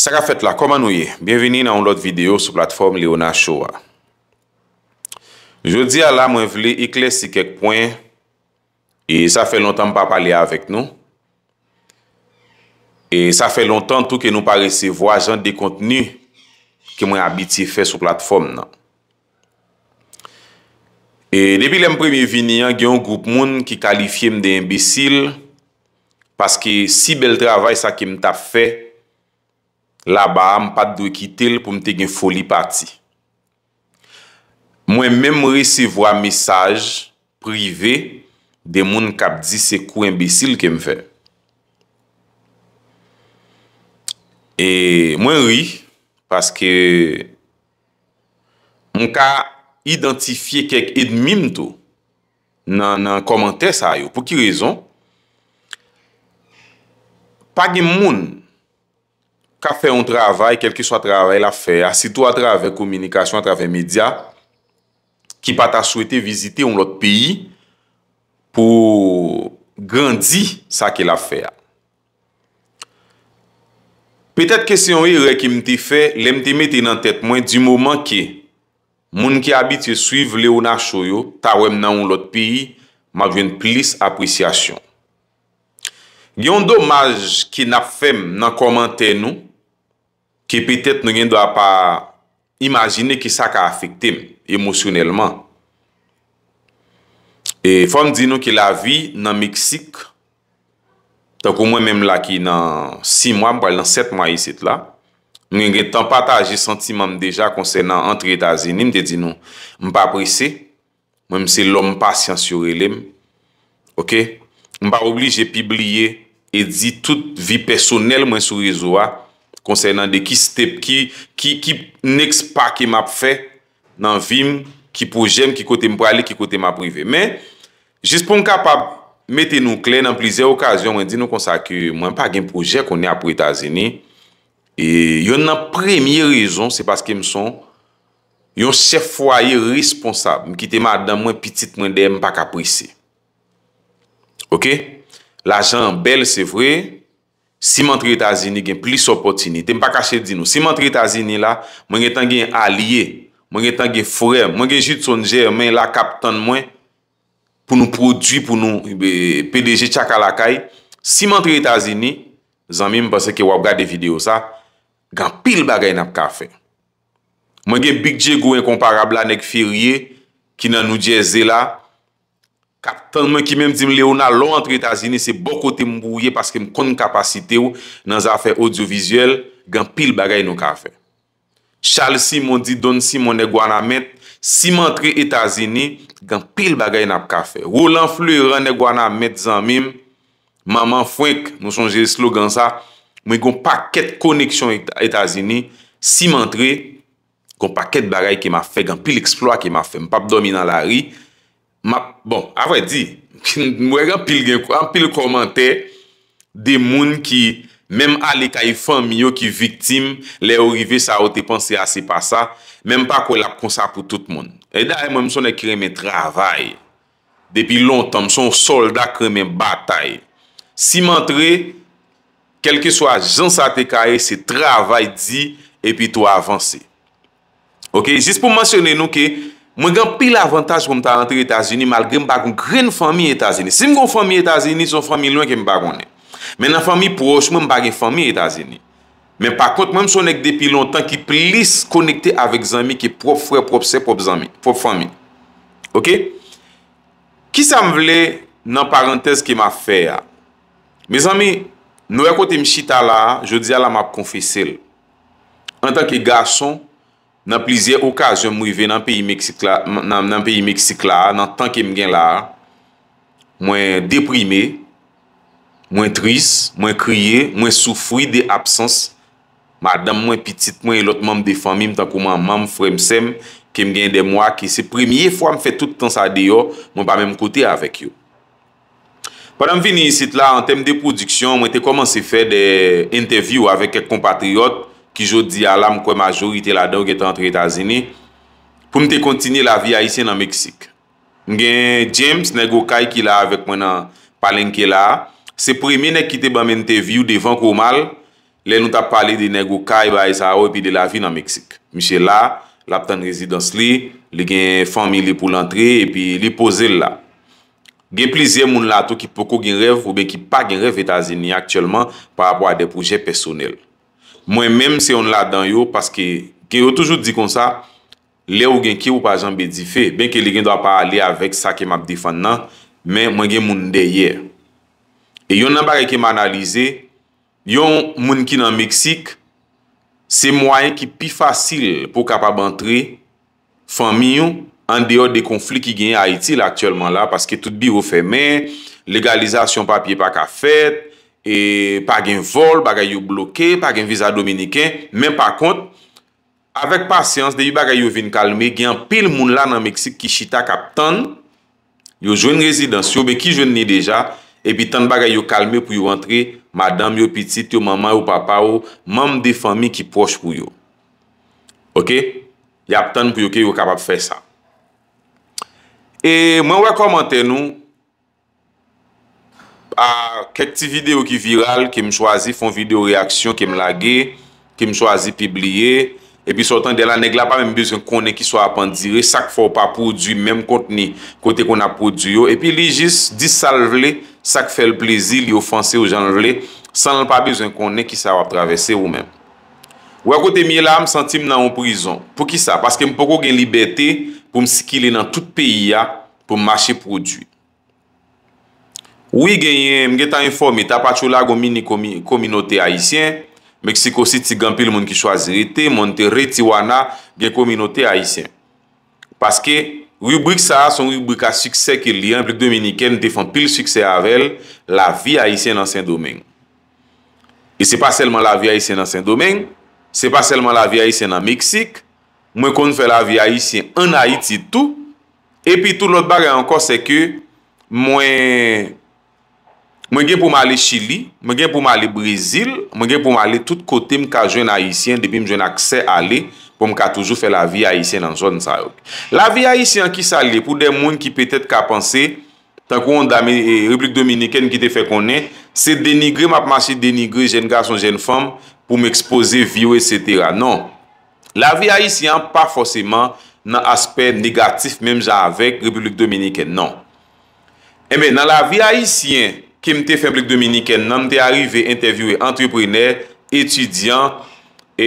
Serafet la, koman nou ye? Bienveni nan un lot video sou platform Leona Showa. Je di ala mwen vle ikle si kek poin e sa fe lontan mpa pale avek nou. E sa fe lontan tou ke nou pare se voajan de kontenu ke mwen abiti fe sou platform nan. E debi lem premi vinian, gen yon group moun ki kalifiye mde imbisil paske si bel travay sa ke mta fe e mwen vle. la ba, m pat dwe kitel pou m te gen foli pati. Mwen menm recevwa mesaj prive de moun kap di se kou embesil ke m fe. E mwen ri, paske mwen ka identifiye kek edmim tou nan komante sa yo. Po ki rezon, pa gen moun ka fe yon travay, kel ki so travay la fe, asito a travay komunikasyon, a travay media, ki pa ta souwete vizite yon lot peyi, pou grandi sa ke la fe. Petet kesyon yon re ki mti fe, le mti meti nan tet mwen, di mouman ki, moun ki abitye suiv le ou na choyo, ta wèm nan yon lot peyi, ma vwen plis apresyasyon. Gyon domaj ki nap fem nan komante nou, ke petet nou gen dwa pa imajine ki sa ka afekte emosyonelman. E fwong di nou ki la vi nan Meksik, tan kou mwen menm laki nan 6 mwa, mwen mwen nan 7 mwa yisit la, mwen gen tan pataje sentimam deja konsen nan entredazenim, de di nou mwen pa aprese, mwen mwen se lom pasyans yore lem, mwen pa oblije pibliye e di tout vi personel mwen sou rezo a, konsey nan de ki step, ki next part ki m ap fe nan vim, ki projem, ki kote m prale, ki kote m aprive. Men, jis pou m kapap mette nou klen nan plize okasyon, mwen di nou konsakye mwen pa gen projem konen apri ta zeni, yon nan premye rezon, se paske m son, yon chef foye responsab, m kite m adan mwen pitit, mwen de m pa kaprise. Ok? L'ajan bel se vreye, Simantri Etazini gen pli sopotini, te mpa kache di nou. Simantri Etazini la, mwen gen tangen alye, mwen gen tangen furem, mwen gen jit son jere men la kapton mwen pou nou produy, pou nou eh, PDG tchaka lakay. Simantri Etazini, zanmim pa se ke wap gade video sa, gen pil bagay nan pa kafe. Mwen gen bigje gwen komparabla nek firye ki nan nou je zela. Kap tan men ki menm di m le ou na lon antre Etazini se bokote m gouye paske m kon kapasite ou nan zafè audiovisuel, gen pil bagay nou ka fè. Chal si moun di don si moun e gwana met, si m antre Etazini, gen pil bagay nou ka fè. Rou lan flou yon e gwana met zanmim, maman fwenk, nou sonje slogan sa, mwen kon paket koneksyon Etazini, si m antre, kon paket bagay ki m a fè, gen pil eksploat ki m a fè, m pap domi nan la ri, Bon, avè di, mwen anpil komante de moun ki mèm ale ka y fèm yo ki viktim, lè ou rive sa ou te panse a se pa sa, mèm pa kolap kon sa pou tout moun. E da, mwen mson ekremen travay. Depi lontan, mson sold akremen batay. Si mèntre, kelke so a jansate ka e, se travay di, epi tou avanse. Ok, jist pou mwansyone nou ki, Mwen gen pil avantage kon mwen ta rentre Etasini malge m bagon kren fami Etasini. Sim kon fami Etasini, son fami lwen ke m bagone. Men nan fami proche, mwen bagen fami Etasini. Men pa kont, mwen m son ek depi lontan ki plis konekte avek zami ki prop fwe, prop se, prop zami, prop fami. Ok? Ki sa m vle nan parantez ki ma fe ya? Me zami, nou ekote m chita la, jo diya la m ap konfise l. En tanki gason, nan plizye okajon mou yve nan peyi Meksik la, nan tan kem gen la, mwen deprime, mwen tris, mwen kriye, mwen soufri de absans, madan mwen pitit, mwen e lot moun defan mim, tan kou moun moun fremsem, kem gen de mwa, ki se premiye fwa mwen fe toutan sa de yo, mwen pa mwen kote avèk yo. Padam vini yisit la, an tem de prodiksyon, mwen te komansi fe de interview avèk ek kompatriot, ki jodi alam kwen majorite la don geta antre Etazeni, pou mte kontinye la vi a isye nan Meksik. Mgen James, nègo kay ki la avek mwen an palenke la, se premi ne kite ban men te vi ou devan kou mal, le nou ta pale di nègo kay ba isya ou epi de la vi nan Meksik. Mje la, lap tan rezidans li, li gen fany li pou lantre, epi li pose l la. Gen plizye moun la tou ki pokou gen rev, ou ben ki pa gen rev Etazeni aktyeleman pa apwa de proje personel. Mwen menm se yon la dan yo, paske ke yo toujou di kon sa, le ou gen ki ou pa jan bedi fe, ben ke li gen do a pa ale avèk sa ke map defan nan, men mwen gen moun deyer. E yon nan ba re ke manalize, yon moun ki nan Meksik, se mwayen ki pi fasil pou kapab antre fami yon, an deyo de konflik ki genye Haiti laktyolman la, paske tout biro fè men, legalizasyon papye pa ka fèd, E, pa gen vol, pa gen yu bloke, pa gen visa dominiken men pa kont avek pasyans de yu pa gen yu vin kalme gen pil moun la nan Meksik ki chita kap tan yu jwen residans yu, be ki jwen ne deja epi tan pa gen yu kalme pou yu antre madame, yu pitit, yu mama, yu papa yu mam de fami ki poche pou yu ok yu ap tan pou yu ke yu kapap fe sa e mwen we komante nou Par ket ti video ki viral, kem chwazi fon video reaksyon, kem lage, kem chwazi pibliye, epi sotan de la neg la pa menm bezwen konen ki swa apandire, sak fo pa produy menm konteni kote kon aproduyo, epi li jis disal vle, sak fel plezi li ofanse ou jan vle, san nan pa bezwen konen ki sa wap travese ou menm. Ou akote mi la, m sentim nan ou prizon. Po ki sa? Paske m poko gen liberté pou m sikile nan tout peyi ya pou mache produy. Ouye genye, mge tan informe, tapachou la gomin ni kominote Haitien, Meksiko si ti gampil moun ki chwazi rete, moun te reti wana gen kominote Haitien. Paske, rubrik sa, son rubrik a suksè ki li, mblik Dominiken defan pil suksè avèl, la vi Haitien nan sen domen. E se pa selman la vi Haitien nan sen domen, se pa selman la vi Haitien nan Meksik, mwen kon fè la vi Haitien an Haiti tou, epi tou not bagè ankon se ke mwen... Mwen gen pou m alè Chili, mwen gen pou m alè Brésil, mwen gen pou m alè tout kote m ka jwen haïsyen depi m jwen aksè alè pou m ka toujou fè la vi haïsyen nan joun. La vi haïsyen ki sa lè pou den moun ki pètèt ka pansè, tan kou yon e, Republik Dominikèn ki te fè konè, se denigre, m ap masye denigre jen gason, jen fèm pou m ekspose vyo, etc. Non, la vi haïsyen pa fòsèman nan asper negatif mèm jan avèk Republik Dominikèn, non. Emen, eh nan la vi haïsyen, Kim te fèmplik Dominiken nan te arrive, interviewè, e entreprenè, etudyan, e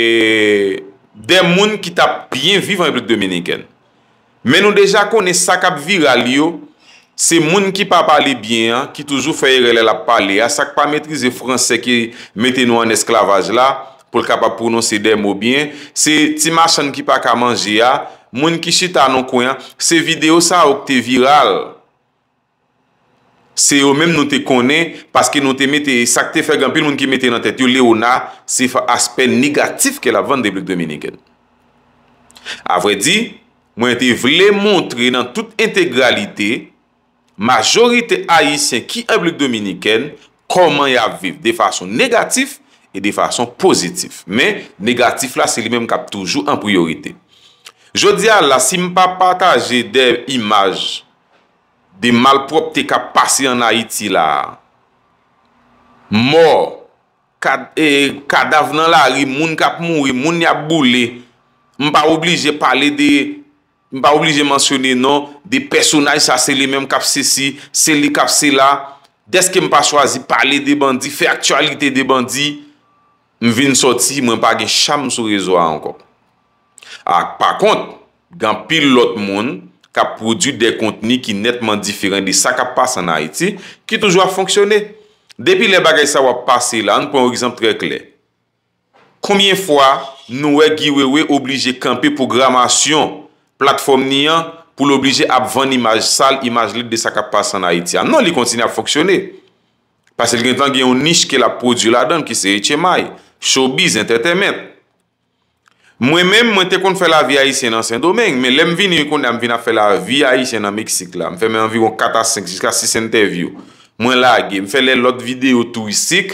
dè moun ki tap bien vivan mplik e Dominiken. Men nou deja konè sakap viral yo, se moun ki pa pale bien, ki toujou fèyè relè la pale, sak pa metrize franse ki metè nou an esklavaj la, pou l kapap prononsè dè mou bien, se ti machan ki pa kamanje ya, moun ki chita nan kwen, se video sa optè viral. Se yo mèm nou te konè, paske nou te mette, sakte fèrganpil moun ki mette nan tèt yo, le ona se fèr aspe negatif ke la van de blik Dominiken. A vwè di, mwen te vle montre nan tout integralite, majorite haisyen ki a blik Dominiken, koman ya vif, de fasyon negatif, e de fasyon pozitif. Men, negatif la se li mèm kap toujou an priorite. Je di a la, si m pa pataje de imaj, de malprop te kap pase an Haiti la. Mor, kada venan la ri, moun kap mou, moun yap boule, m pa oblije pale de, m pa oblije mansyone non, de personaj sa se li menm kap se si, se li kap se la, deske m pa swazi pale de bandi, fe aktualite de bandi, m ven soti, m pa gen sham sou rezo an ah, kok. Ak, pa kont, gen pil lot moun, ka produ de konteni ki netman diferan di sa ka pas an Haiti ki toujwa fonksyone. Depi le bagay sa wap pase la, nou pren ou exemple tre kle. Koumyen fwa nou we giwe we oblije kampe programasyon platform niyan pou l'oblije apvan imaj sal, imaj lit di sa ka pas an Haiti. Anon li kontine a fonksyone. Pase l gen tan gen yon nish ke la produ la dan ki se eche may. Showbiz, entertainment. Mwen men, mwen te kon fè la vi a isye nan sen domen, men lèm vin yon kon am vin a fè la vi a isye nan Meksik la, mwen fè men anviron 4 a 5, jiska 6 interview, mwen lage, mwen fè lè lot videyo touistik,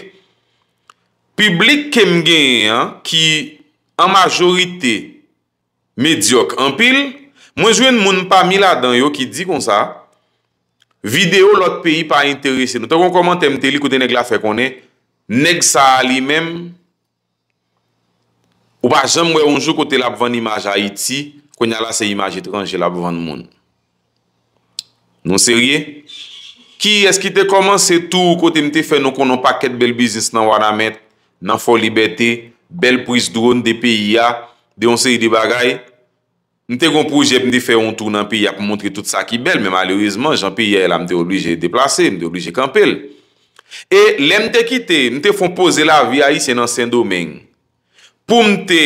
publik kem gen, ki an majorite mediok, anpil, mwen jwen moun pa mi la dan yo ki di kon sa, videyo lot peyi pa interese, nou te kon komante mte li koute neg la fe konen, neg sa li men, Ou ba jèm wè onjou kote la pouvan imaj a iti, kwen yalase imaj etranjè la pouvan nou moun. Non seriè? Ki, eskite koman se tou kote nite fè nou konon paket bel bizis nan wana met, nan fò libetè, bel pwis droun de peyi ya, de yon seri di bagay? Nite kon poujèp nite fè yon tou nan peyi ya pou montre tout sa ki bel, men malouizman jan peyi ya el amde oblije deplase, amde oblije kampel. E lèm te kite, nite fon pose la vi a iti nan sen domèng. pou mte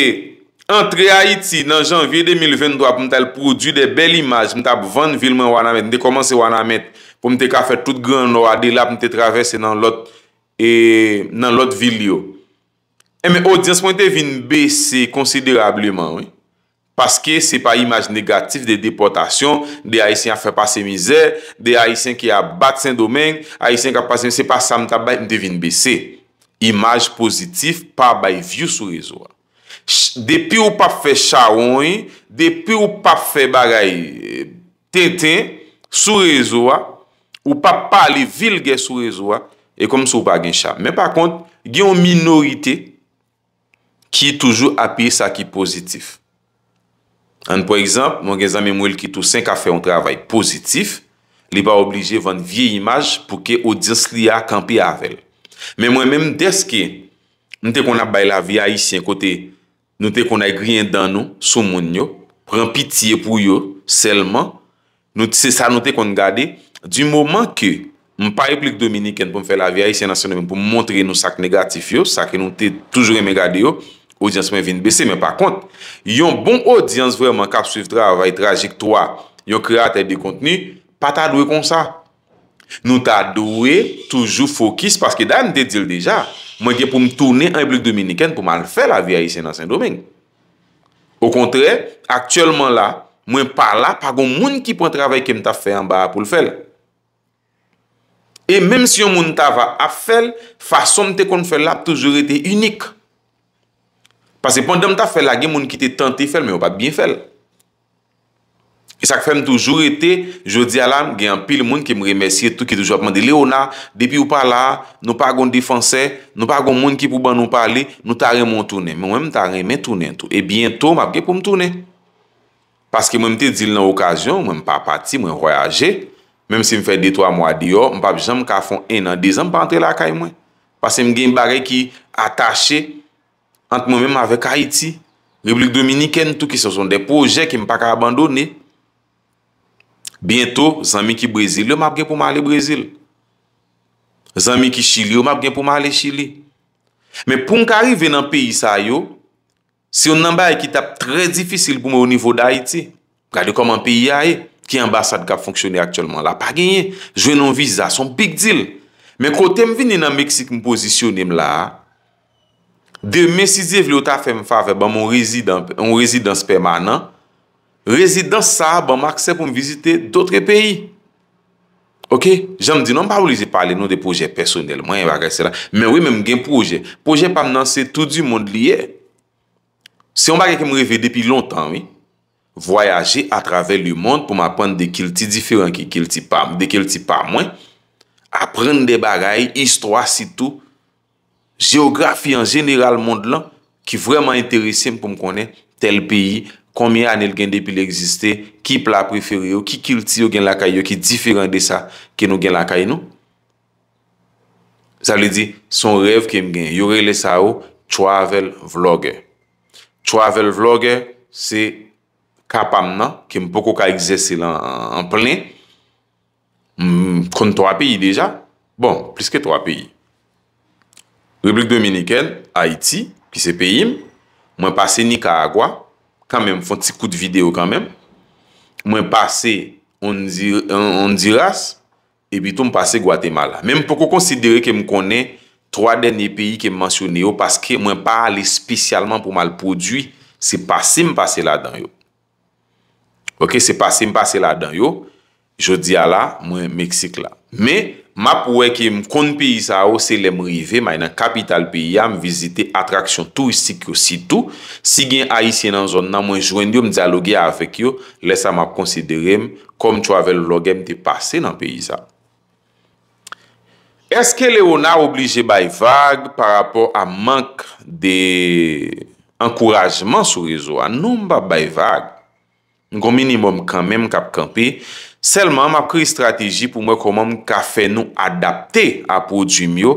entre Haiti nan janvye 2022, pou mte el produ de bel imaj, mte ap vande vilman wana met, mte komanse wana met, pou mte ka fè tout gran orade la, pou mte travesse nan lot vil yo. Emen, eh, audience, pou mte vin bese konsiderableman, paske se pa imaj negatif de deportasyon, de Haitien a fè passe mizer, de Haitien ki a bat sen domen, Haitien ki a passe mizer, se pa sa mte ap bay, mte vin bese imaj pozitif, pa bay view sou rezoa. depi ou pa fe charoni, depi ou pa fe bagay eh, ten-ten, sou rezoa, ou pa pali vil ge sou rezoa, e kom sou bagay chan. Men pa kont, gen yon minorite ki toujou api sa ki pozitif. An pou ekzamp, mwen gen zan men mwel ki tou sen ka fe yon travay pozitif, li ba oblije vande vie imaj pou ke odis kriya kampi avel. Men mwen men mdeske, mwen te kon ap bay la vi a isye kote Nou te kon ay griyen dan nou, sou moun yo, pran pitiye pou yo, selman, nou te se sa, nou te kon gade, di mouman ke m pa yon plik dominiken pou m fè la VIH, si yon nasyon men pou m montre nou sak negatif yo, sak yon te toujou reme gade yo, audyans mwen vin bese, men pa kont, yon bon audyans vwèman kap suiv dra vay trajik 3, yon kreatè de kontenu, pata lwe kon sa. Nou ta douwe toujou fokis paske dan te dil deja. Mwen gen pou m tourne an eblik dominiken pou man l fel a via isen nan Saint-Domingue. Ou kontre, aktuelman la, mwen pa la pa gon moun ki pon travay kem ta fel an ba apol fel. E menm si yon moun ta va ap fel, fason te kon fel la toujou rete unik. Pase pon de m ta fel la gen moun ki te tante fel men yo pa bien fel. E chak fèm toujou rete, joudi alam, gen pil moun ki mou remesye tou ki toujou apman de Leona, depi ou pa la, nou pa gon defanse, nou pa gon moun ki pou ban nou pale, nou ta remon toune. Mwen mwen ta remen toune tou, e bientou mwen apge pou moun toune. Paske mwen mte dil nan okasyon, mwen mpa pati, mwen royaje, mwen mse mwen fè dey to a mwa diyo, mwen pa bichan mwen ka fon enan dey, mwen pa antre la kay mwen. Paske mwen gen barè ki atache ant mwen mwen avek Haiti, Republik Dominiken tou ki se son dey proje ki mwen pa ka abandonne. Bento, zanmi ki Brezil yo mab gen pou m ale Brezil. Zanmi ki Chile yo mab gen pou m ale Chile. Men pou m karive nan peyi sa yo, se yon nanbay ki tap tre difícil pou m o nivou da iti, kade koman peyi ya e, ki ambasad ka fonksyonne aktuelman la, pa genye, jwenon viza, son pik dil. Men kote m vini nan Meksik m posisyonem la, de mesi ze vle yo ta fèm fave ba m ou rezidans permanan, Rezidans sa, ba bon, m aksè pou m vizite d'otre peyi. Ok? Jan m di nan pa ou li jè pale nou de projè personel, mwen yon bagay se lan. Men wè m gen projè. Projè pa m nan se tout di moun liye. Se yon bagay ki m revè depi lontan, voyaje a travè li moun pou m apan de kilti diferan ki kilti pa m, de kilti pa mwen, apren de bagay, istwa, sitou, geografi an jeneral moun lan, ki vreman enteresim pou m konen tel peyi Komi anel gen depil egziste, ki pla preferi yo, ki kilti yo gen lakay yo, ki diferan de sa ke nou gen lakay nou? Sa li di, son rev kem gen, yore le sa yo, travel vlogger. Travel vlogger, se kapam nan, kem poko ka egzese lan an plen, kon 3 peyi deja, bon, plis ke 3 peyi. Rubrik Dominiken, Haiti, ki se peyim, mwen pase Nika Agwa, kanmèm, fòn ti kout videyo kanmèm, mwen pase Ondiras, e bitou mwen pase Guatemala. Mèm pou kò konsidere ke m konè 3 denye peyi ke m mansyonè yo, paske mwen pale spesyalman pou malproduy, se pase m pase la dan yo. Ok, se pase m pase la dan yo, Jodi ala, mwen Meksik la. Me, map weke m kon pi isa ou se lem rive, may nan kapital pi ya m vizite atraksyon turistik yo sitou, si gen a isi nan zon nan mwen jwendi yo m dialogue ya avek yo, lesa map konsiderem kom chwavel logem te pase nan pi isa. Eske le wona oblije bay vag par apor a mank de ankorajman sou rezo? Anou m ba bay vag? Ngo minimum kanmem kapkanpe, Selman, ma kri strategi pou mwen konman mwen ka fe nou adapte a prodjoum yo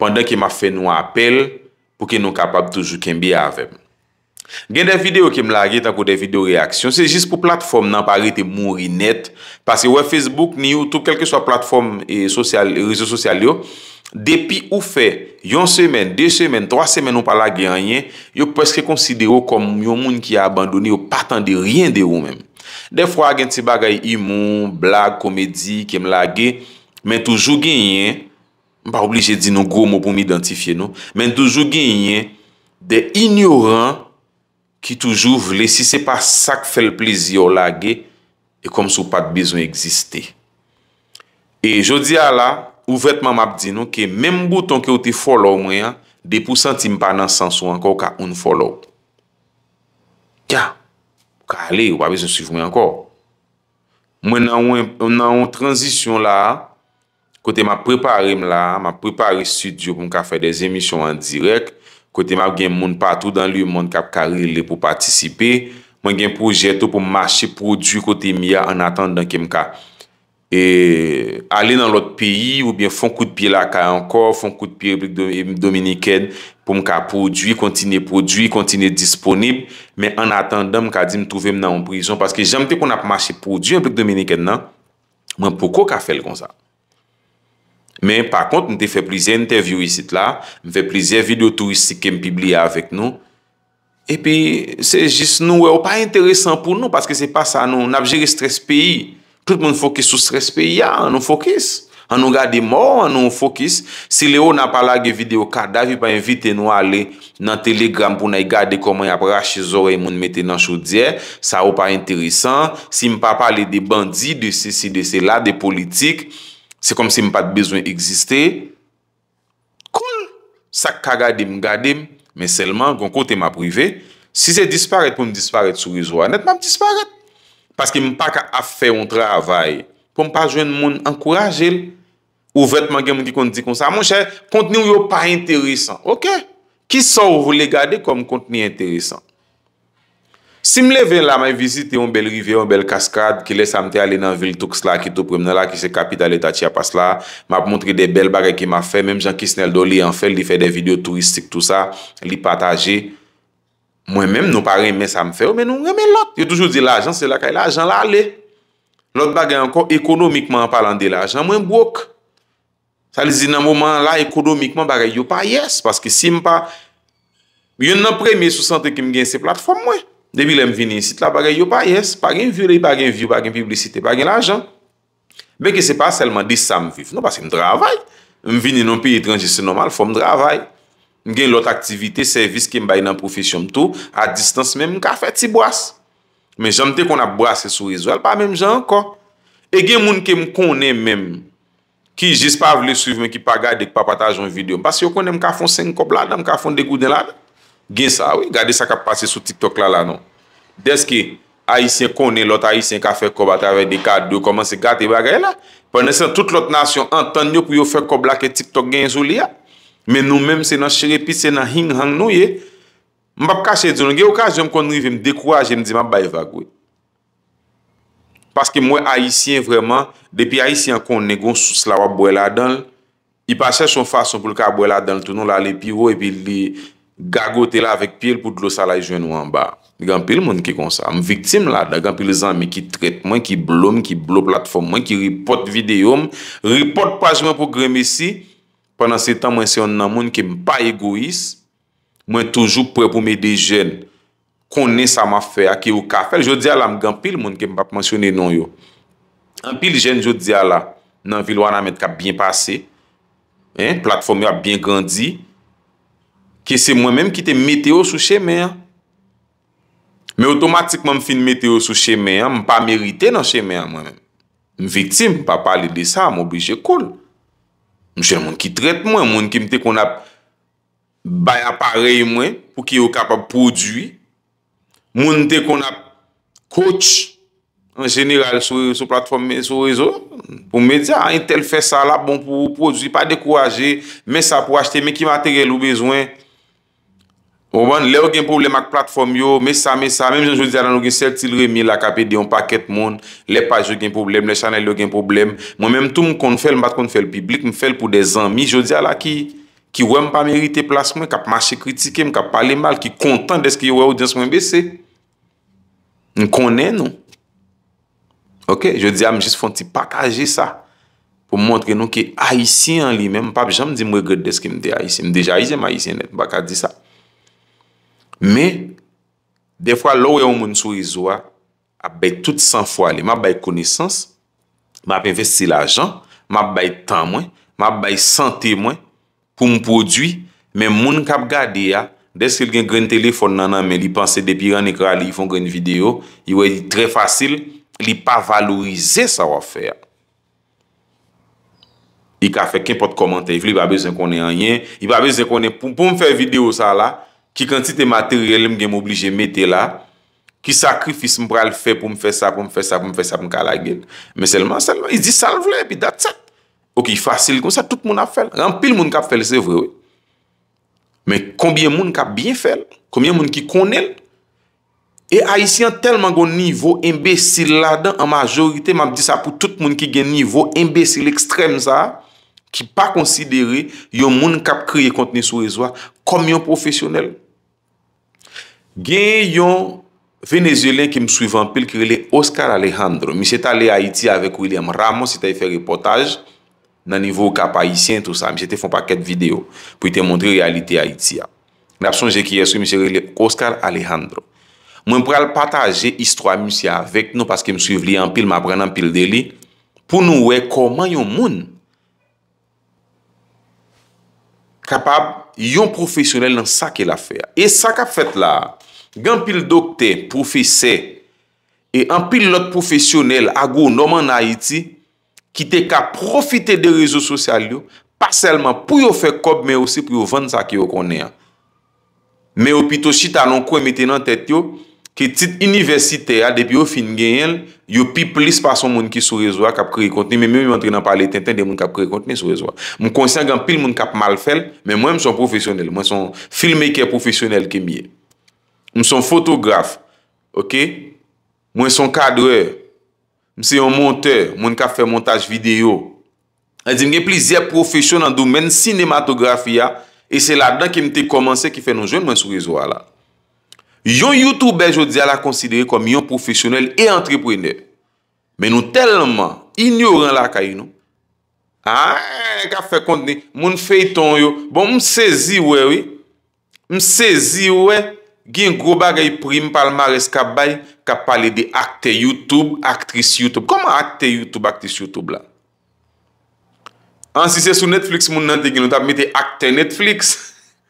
pandan ki ma fe nou apel pou ki nou kapab toujou ken bi avem. Gen de videyo ki m lage tan kou de videyo reaksyon, se jist pou platform nan parite moun rinet, pase we Facebook, Youtube, kelke so platform e, e rizou sosyal yo, depi ou fe, yon semen, de semen, trwa semen nou pala genyen, yo pweske konsidero kom yon moun ki abandoni yo patan de ryen de ou menm. Defwa gen ti bagay imon, blag, komedi, kem lage, men toujou gen yen, mpa oblije di nou gomo pou m identifiye nou, men toujou gen yen, de inyoran ki toujou vle si se pa sak fel plezi yo lage, e kom sou pa de bezon egziste. E jodi a la, ouvetman map di nou, ke men m bouton ki ou te folou mwen, de pou senti m pa nan sansou anko ka un folou. Kya? Ou ka ale, ou ba bezon sifme ankor. Mwen nan ou transition la, kote ma preparem la, ma prepare studio pou mka fay dez emisyon an direk, kote ma gen moun patou dan li, moun kap karele pou patisipe, mwen gen projeto pou mache prodjou kote miya an atan eh, dan kem ka. E, ale nan lot peyi, ou bien fon kout pi la ka ankor, fon kout pi reprik dominikèn, pou m ka prodwi, kontine prodwi, kontine disponib, men an atan dan m ka di m trouve m nan ou brison, paske jam te kon ap mache prodwi, m pouk Dominik en nan, m pouk ou ka fel kon sa? Men, pa kont, m te fe plizye interview isit la, m fe plizye video turistik ke m pibliye avèk nou, epi, se jis nou wè ou pa interesan pou nou, paske se pa sa nou, nan ap jiri stres peyi, tout moun fokis sou stres peyi ya, nan fokis, An nou gade mor, an nou fokus. Si le ou nan pala ge video kada, vi pa invite nou ale nan telegram pou nan y gade koman y ap rache zore y moun mette nan choudier, sa ou pa enteresan. Si m pa pale de bandi, de sisi, de sela, de politik, se kom si m pa de bezwen egziste. Koul! Sa kagade m gade m, men selman, kon kote m aprive. Si se disparet pou m disparet sou rizou anet, m pa m disparet. Paske m pa ka afe yon travay, pou m pa jwen moun ankoraje l. Ou vètman gen moun ki kon di kon sa. Moun chè, conteni ou yo pa interesant. Ok? Ki sor ou vou le gade kom conteni interesant? Si m lè ven la, may vizite yon bel rivye, yon bel kaskade, ki lè samte alè nan vil touk sla, ki tou premnen la, ki se kapital etat ya pas la, m ap montre de bel bagè ki m a fè, mèm jan ki snel do li an fè, li fè de video turistik tout sa, li pataje, mwen mèm nou pa remè sa m fè, ou men nou remè lot. Yo toujou di l'ajan, se lakay l'ajan lalè. Lot bagè an kon ekonomik Sa li zi nan mouman la ekodomikman bagay yo pa yes, paske si m pa, yon nan premi sou santè ki m gen se platfom mwen. Debi le m vini yon sit la bagay yo pa yes, bagay yon vyre, bagay yon vyre, bagay yon publicite, bagay yon ajan. Beke se pa selman dis sa m viv, nou paske m dravay, m vini nan pi yon tranjise normal, fòm m dravay. M gen lot aktivite, servis ki m bay nan profesyon m tou, a distans mèm m ka fèt si boas. Men jom te kon ap boas se sou izou, el pa mèm jan ankon. E gen moun ki m konen mèm, Ki jis pa vle suiv men ki pa gade ki pa pataje yon videyo. Bas yon konen m ka fon sen kop lade, m ka fon degou den lade. Gen sa, gade sa ka pase sou TikTok lala non. Deske, a yisye konen lot, a yisye ka fè kop lade avè de kade yo, koman se gate bagay la. Ponen san, tout lot nasyon antan yo pou yo fè kop lade ke TikTok gen sou li ya. Men nou menm se nan cherepi, se nan hing hang nou ye. M pap kache diyon, gen yo kache diyon m konen yon ve m dekouaje, jen diyon m ap bay vag wey. Paske mwen ayisyen vreman, depi ayisyen kon negon slawa bwe la denl, i pa chèch son fason pou lka bwe la denl, tout nou la le piro e pi li gagote la avèk pi el pou tlo salay jen ou an ba. Ganpil moun ki konsa, mviktim la da, ganpil zanmè ki tret mwen, ki blom, ki blo platform mwen, ki ripot videyom, ripot pajman pou gremesi, panan se tan mwen se yon nan moun ki mpa egois, mwen toujou pre pou mè de jen, konen sa ma fè a ki ou ka fè. Jou di ala m gan pil moun ki m pap mansyone nan yo. An pil jen jou di ala, nan vil wana met ka bin pase, platform yo a bin gandi, ki se mwen menm ki te meteo sou che men. Me otomatikman m fin meteo sou che men, m pa merite nan che men mwen men. M viktim, m pa pali de sa, m obije kol. M jen moun ki tret mwen, m moun ki m te kon ap bay aparey mwen, pou ki yo kapap prodwi, Moun te kon ap kouch en jeniral sou platform sou rezo, pou mwen di a intel fè sa la bon pou projou, pa dekouraje, mè sa pou achete mè ki materè lou bezwen. Mwen, lè ou gen problem ak platform yo, mè sa mè sa, mèm jen jou di a nan ou gen 7000 akpd yon paket moun, lè pa jou gen problem, lè chanel yo gen problem, mwen mèm tou m kon fèl mbat kon fèl piblik, mè fèl pou de zanmi, jou di a la ki. Ki wè m pa merite plas mwen, kap mache kritike m, kap pale mal, ki kontan des ki wè audyans mwen besè. N konè nou. Ok? Je di a m jis fon ti pakaje sa pou montre nou ki haisyen li mèm. M pa jèm di m wè gred des ki m de haisyen. M deja haisyen, ma haisyen net. M baka di sa. Mè, defwa lò wè ou moun sou rizwa, ap bay tout san fwa li. Ma bay kounisans, ma bay vesti la jan, ma bay tan mwen, ma bay sante mwen, pou m prodwi, men moun kap gade ya, deske l gen gren teléfon nananmen, li panse depi ran ekra li, li fon gren video, li wè e di tre fasil, li pa valorize sa wò fè ya. I ka fè ken pot komante, li wè li ba bezè konè anyen, li ba bezè konè pou m fè video sa la, ki kantite materyel m gen m oblije metè la, ki sakrifis m pral fè pou m fè sa, pou m fè sa, pou m fè sa pou m kalagèd. Men selman selman, i di salv lè, pi dat sat. Ok, fasil kon, sa tout moun ap fel. Rampil moun kap fel, se vrewe. Men, konbyen moun kap byen fel? Konbyen moun ki konel? E Haitian telman gwen nivou imbesil la dan, an majorite, mame di sa pou tout moun ki gen nivou imbesil ekstrem sa, ki pa konsidere yon moun kap kriye kontene sou rezoa, konbyen profesyonel. Gen yon venezuelen ki m souivan pil, ki rele Oscar Alejandro. Mi se ta le Haiti avek William Ramos, si ta yon fe reportaj, nan nivou kapayisyen tout sa, mi se te fon pa ket video, pou te mondre realite Haiti ya. N ap sonje kiye sou, mi se rele Oskar Alejandro. Mwen pral pataje istwa mi se ya vek nou, paske mi suiv li an pil, ma pran an pil de li, pou nou wey koman yon moun kapab yon profesyonel nan sa ke la fe. E sa ka fet la, gen pil dokte, profese, e an pil lot profesyonel a go noman Haiti, Ki te ka profite de rezo sosyal yo Pa selman pou yo fe kob Men osi pou yo vande sa ki yo konen Men yo pi to chita Non kwen meten nan tet yo Ki tit universite ya Depi yo fin genyen Yo pi plis pa son moun ki sou rezo Kap kre konten Men mwen mwen tre nan pale Ten ten de moun kap kre konten Sou rezo Mwen konsengan pil moun kap mal fel Men mwen mson profesyonel Mwen mson filmmaker profesyonel ke miye Mwen mson fotograf Ok Mwen mson kadreur Mse yon montè, moun ka fè montaj videyo. E di mge plizè profesyon nan domen sinematografiya e se ladan ki mte komanse ki fè nou joun mwen sou rezo ala. Yon youtuber jodi ala konsidere kom yon profesyonel e entreprenè. Men nou telman ignoran lakay nou. Ha, e ka fè konti, moun feyton yo. Bon, mse zi wè wè, mse zi wè, gen groba gayi prim pal mares kabayi, a pale de aktè YouTube, aktris YouTube. Koman aktè YouTube, aktris YouTube la? An, si se sou Netflix moun nan te genote ap metè aktè Netflix.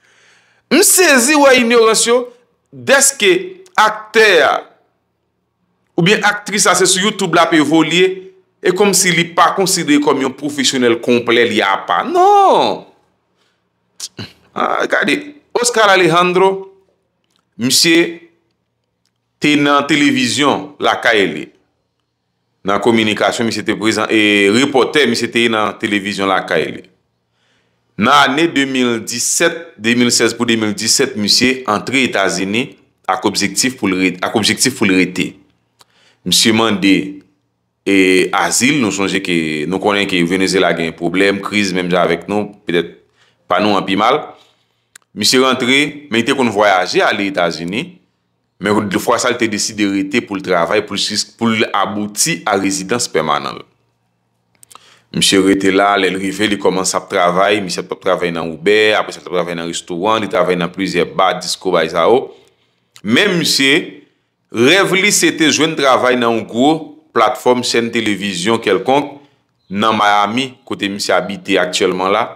Mse zi wè inorasyon deske aktè ou bien aktris a se sou YouTube la pe volye e kom si li pa konsidye kom yon profisyonel komple li a pa. Non! Ekade, ah, Oskar Alejandro Mse te nan televizyon lakay e li. Nan komunikasyon mi se te prezant, e ripote mi se te nan televizyon lakay e li. Nan ane 2017, 2016 pou 2017, mi se entre Etasini ak objektif pou lreti. Mi se mandi e azil, nou konen ki Venizel agen problem, kriz menmja avek nou, petet pa nou anpi mal. Mi se rentri, men te kon voyaje ale Etasini, Men wou di fwa sa li te desi de rete pou l travay pou l abouti a rezidans permanan. Mse rete la, le lrive li koman sa p travay. Mse te travay nan Uber, apre se te travay nan Restoran, li travay nan plize bat, Disco, Bayzao. Oh. Men mse rev li se te jwen travay nan oukou, platform, sen televizyon kelkon, nan Miami, kote mse habite aktyelman la,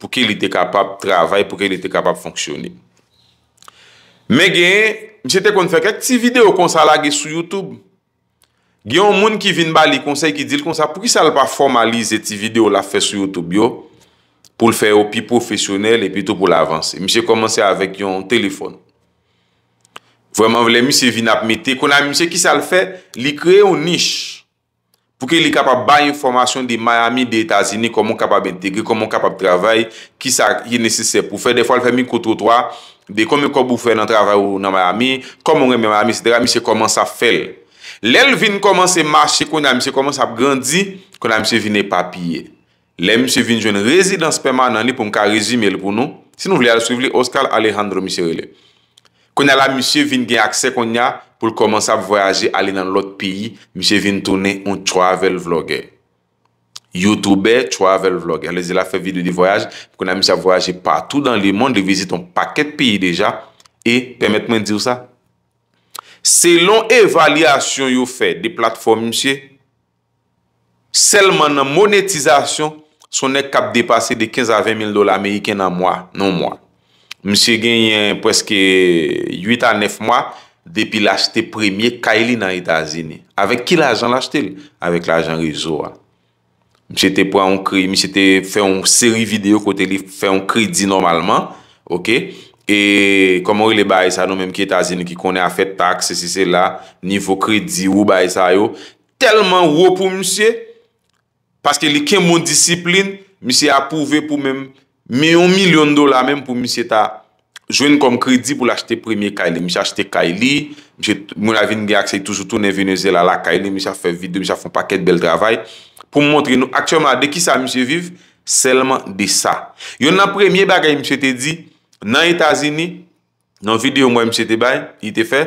pou ke li te kapab travay, pou ke li te kapab fonksyoni. Me gen, mi se te kon fè kèk ti video kon sa lage sou YouTube. Gen yon moun ki vin ba li konsey ki di l kon sa, pou ki sa l pa formalize ti video la fè sou YouTube yo, pou l fè yo pi profesyonel e pi tout pou l avanse. Mi se komanse avèk yon telefon. Vreman, le mi se vin apmete, kon a mi se ki sa l fè, li kre yon nish, pou ki li kapab baye informasyon de Miami, de Etasini, komon kapab entegre, komon kapab travay, ki sa yon nesesè pou fè. De fwa l fè mi koutro towa, De kome ko bou fwe nan travay ou nan Marami, komon reme Marami, se dera misye koman sa fèl. Lèl vin koman se mache konya misye koman sa ap grandi, kona misye vin e papye. Lèl misye vin jwen rezi dans sperman nan li pou mka rezi mel pou nou. Sin nou vle al souvli Oskar Alejandro misye rele. Konya la misye vin gen akse konya pou l koman sa ap voyaje ali nan lot piyi, misye vin tonen un travel vloger. Youtuber, travel vlogger. Alè zè la fè videou di voyaj, pou kona msè voyajè patou dan li moun, li vizit an pakèt piyè deja, e, pèmèt mwen diw sa, selon evalyasyon yo fè, di platfòm msè, selman nan monetizasyon, sonè kap depase de 15 à 20 mil dola amèyikè nan mwa, nan mwa. Msè genyen preske 8 à 9 mwa, depi l'acheté premier, kaili nan itazini. Avèk ki l'ajan l'acheté li? Avèk l'ajan rizowa. Mise te pre an kri, mise te fe an seri video kote li fe an kri di normalman, ok, e komon li baye sa nou menm ki etazeni ki konen a fet taks, si se la, nivou kri di, ou baye sa yo, telman wou pou mise, paske li ken moun disiplin, mise apouve pou menm, me yon milyon dola menm pou mise ta jwen kom kri di pou l'achete premye kayli, mise achete kayli, Mwen avin gen akse toujoutou ne venezela la kayne Mwen sa fè video, mwen sa fè paket bel travay Pou mwontri nou aktyoma de ki sa mwen se vive Selman de sa Yon nan premye bagay mwen se te di Nan Etazini Nan video mwen se te bay, yon te fè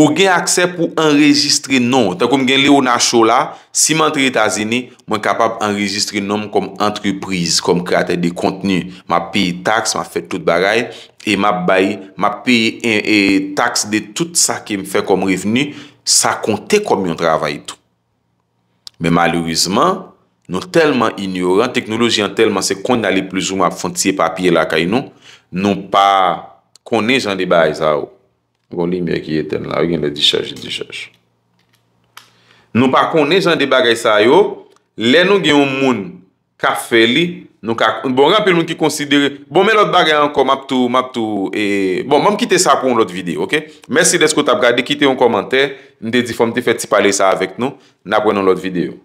Ou gen akse pou enregistre nou. Ta koum gen le ou na chou la, si man tre Etazeni, mwen kapap enregistre nou m kom entreprise, kom kreatè de kontenu. Ma pi tax, ma fè tout bagay, e ma bay, ma pi e, e tax de tout sa ki m fè kom revenu, sa kontè kom yon travay tou. Men malurizman, nou telman inyoran, teknolojian telman se kondalè ploujou m ap fontye papye la kay nou, nou pa kone jan de bay za ou. Gon li miye ki eten la. Yon le di chaj, di chaj. Nou pa kon, ne jan de bagay sa yo. Le nou gen yon moun ka fe li. Bon, rapel nou ki konsidere. Bon, men lot bagay an kon map tou, map tou. E, bon, mwen mkite sa pou yon lot videyo, ok? Mersi de skot ap gade, de kite yon komantè. Nde di fom te feti pale sa avek nou. Na pren yon lot videyo.